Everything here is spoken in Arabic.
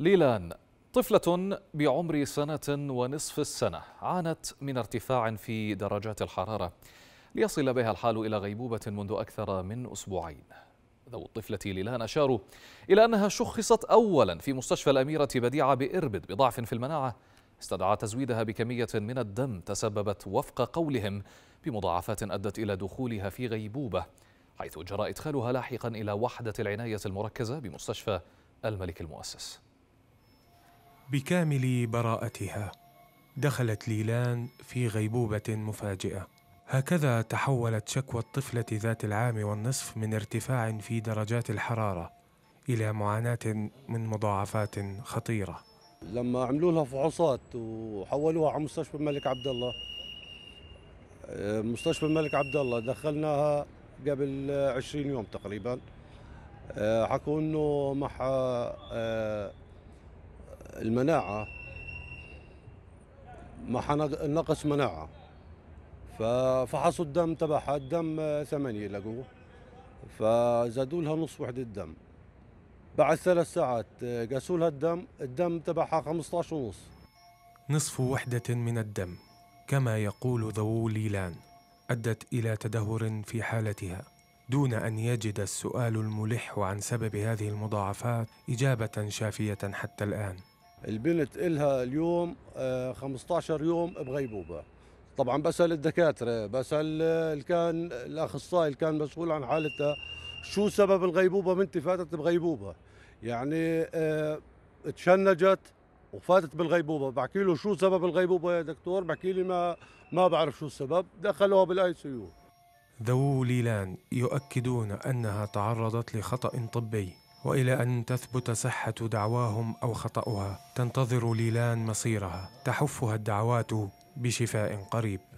ليلان طفلة بعمر سنة ونصف السنة عانت من ارتفاع في درجات الحرارة ليصل بها الحال إلى غيبوبة منذ أكثر من أسبوعين ذو الطفلة ليلان أشاروا إلى أنها شخصت أولا في مستشفى الأميرة بديعة بإربد بضعف في المناعة استدعى تزويدها بكمية من الدم تسببت وفق قولهم بمضاعفات أدت إلى دخولها في غيبوبة حيث جرى إدخالها لاحقا إلى وحدة العناية المركزة بمستشفى الملك المؤسس بكامل براءتها دخلت ليلان في غيبوبه مفاجئه هكذا تحولت شكوى الطفله ذات العام والنصف من ارتفاع في درجات الحراره الى معاناه من مضاعفات خطيره لما عملوا لها فحوصات وحولوها على مستشفى الملك عبد الله مستشفى الملك عبد الله دخلناها قبل 20 يوم تقريبا آه، حكوا انه مع المناعة ما نقص مناعة ففحصوا الدم تبعها الدم ثمانية لقوه فزادوا لها نص وحدة دم بعد ثلاث ساعات آه، قاسوا لها الدم الدم تبعها 15 ونص نصف وحدة من الدم كما يقول ذوو ليلان أدت إلى تدهور في حالتها دون أن يجد السؤال الملح عن سبب هذه المضاعفات إجابة شافية حتى الآن البنت إلها اليوم 15 آه، يوم بغيبوبة طبعا بسأل الدكاترة بسأل كان الأخصائي اللي كان مسؤول عن حالتها شو سبب الغيبوبة بنتي فاتت بغيبوبة يعني آه، تشنجت وفاتت بالغيبوبة بحكي له شو سبب الغيبوبة يا دكتور بحكي لي ما ما بعرف شو السبب دخلوها بالاي سي ذوو ليلان يؤكدون أنها تعرضت لخطأ طبي والى ان تثبت صحه دعواهم او خطاها تنتظر ليلان مصيرها تحفها الدعوات بشفاء قريب